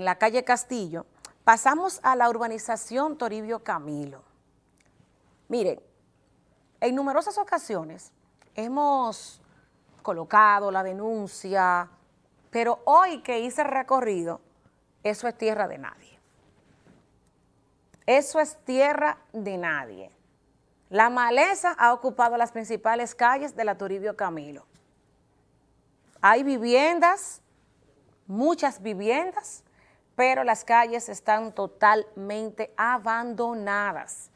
en la calle Castillo, pasamos a la urbanización Toribio Camilo. Miren, en numerosas ocasiones hemos colocado la denuncia, pero hoy que hice el recorrido, eso es tierra de nadie. Eso es tierra de nadie. La maleza ha ocupado las principales calles de la Toribio Camilo. Hay viviendas, muchas viviendas, pero las calles están totalmente abandonadas.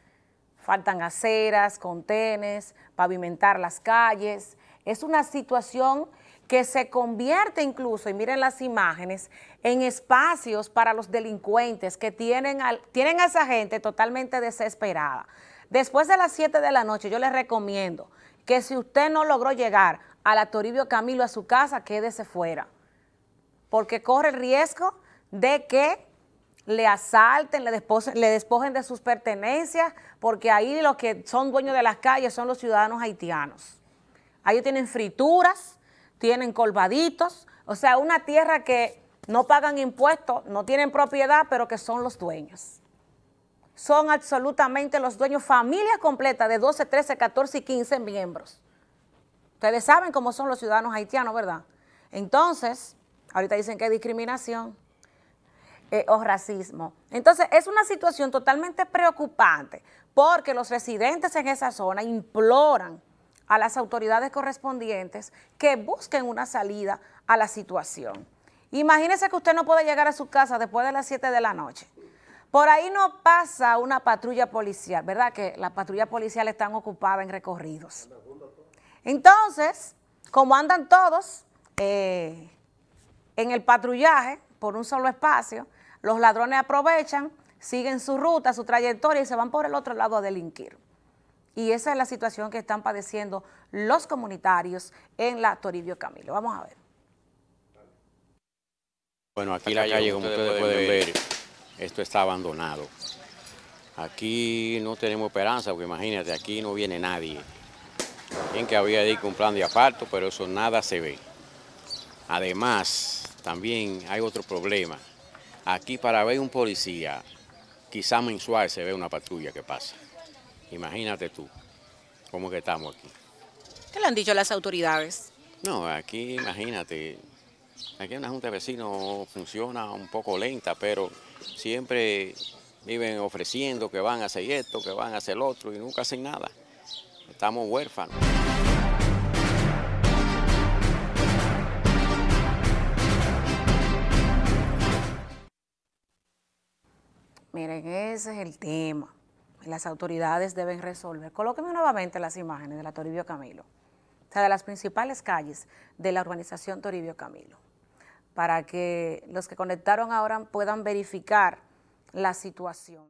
Faltan aceras, contenes, pavimentar las calles. Es una situación que se convierte incluso, y miren las imágenes, en espacios para los delincuentes que tienen, tienen a esa gente totalmente desesperada. Después de las 7 de la noche yo les recomiendo que si usted no logró llegar a la Toribio Camilo a su casa, quédese fuera, porque corre el riesgo de que le asalten, le, despojen de sus pertenencias, porque ahí los que son dueños de las calles son los ciudadanos haitianos. Ahí tienen frituras, tienen colvaditos, o sea, una tierra que no pagan impuestos, no tienen propiedad, pero que son los dueños. Son absolutamente los dueños, familia completa de 12, 13, 14 y 15 miembros. Ustedes saben cómo son los ciudadanos haitianos, ¿verdad? Entonces, ahorita dicen que hay discriminación. Eh, o racismo. Entonces, es una situación totalmente preocupante porque los residentes en esa zona imploran a las autoridades correspondientes que busquen una salida a la situación. Imagínese que usted no puede llegar a su casa después de las 7 de la noche. Por ahí no pasa una patrulla policial, ¿verdad? Que las patrulla policiales están ocupadas en recorridos. Entonces, como andan todos eh, en el patrullaje, por un solo espacio, los ladrones aprovechan, siguen su ruta, su trayectoria y se van por el otro lado a delinquir. Y esa es la situación que están padeciendo los comunitarios en la Toribio Camilo. Vamos a ver. Bueno, aquí la calle, como ustedes pueden ver, esto está abandonado. Aquí no tenemos esperanza, porque imagínate, aquí no viene nadie. Bien que había dicho un plan de aparto, pero eso nada se ve. Además, también hay otro problema. Aquí para ver un policía, quizá mensual se ve una patrulla que pasa. Imagínate tú, cómo que estamos aquí. ¿Qué le han dicho las autoridades? No, aquí imagínate, aquí en la junta de vecinos funciona un poco lenta, pero siempre viven ofreciendo que van a hacer esto, que van a hacer lo otro y nunca hacen nada. Estamos huérfanos. Miren, ese es el tema. Las autoridades deben resolver. Colóquenme nuevamente las imágenes de la Toribio Camilo, o sea, de las principales calles de la urbanización Toribio Camilo, para que los que conectaron ahora puedan verificar la situación.